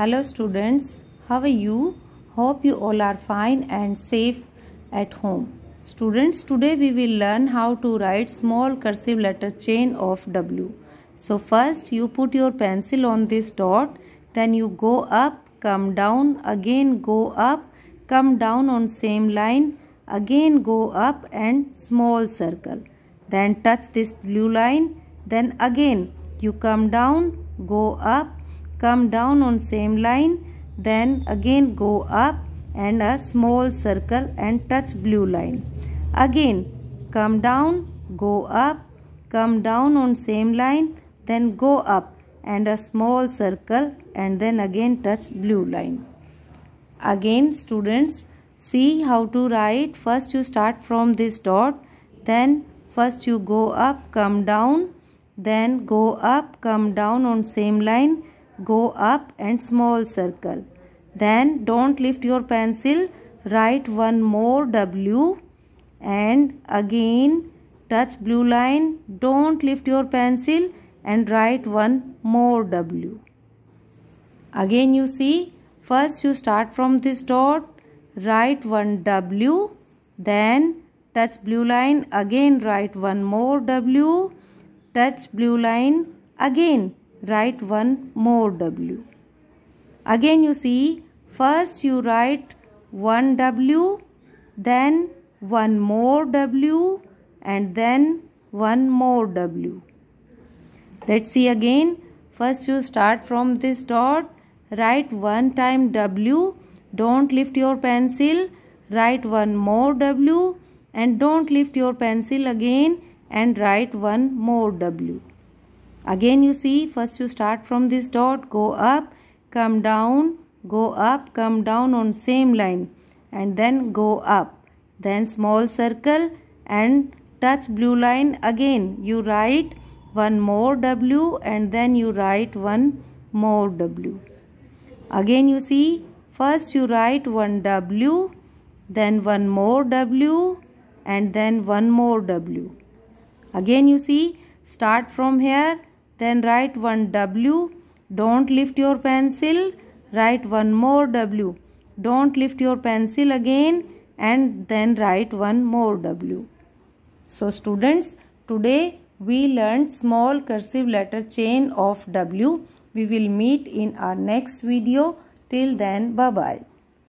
Hello students, how are you? Hope you all are fine and safe at home. Students, today we will learn how to write small cursive letter chain of W. So first you put your pencil on this dot, then you go up, come down, again go up, come down on same line, again go up and small circle. Then touch this blue line, then again you come down, go up, come down on same line then again go up and a small circle and touch blue line again come down go up come down on same line then go up and a small circle and then again touch blue line again students see how to write first you start from this dot then first you go up come down then go up come down on same line go up and small circle then don't lift your pencil write one more w and again touch blue line don't lift your pencil and write one more w again you see first you start from this dot write one w then touch blue line again write one more w touch blue line again write one more W. Again you see, first you write one W, then one more W and then one more W. Let's see again. First you start from this dot, write one time W, don't lift your pencil, write one more W and don't lift your pencil again and write one more W. Again you see first you start from this dot go up come down go up come down on same line and then go up then small circle and touch blue line again you write one more W and then you write one more W again you see first you write one W then one more W and then one more W again you see start from here then write one W. Don't lift your pencil. Write one more W. Don't lift your pencil again and then write one more W. So students, today we learned small cursive letter chain of W. We will meet in our next video. Till then, bye-bye.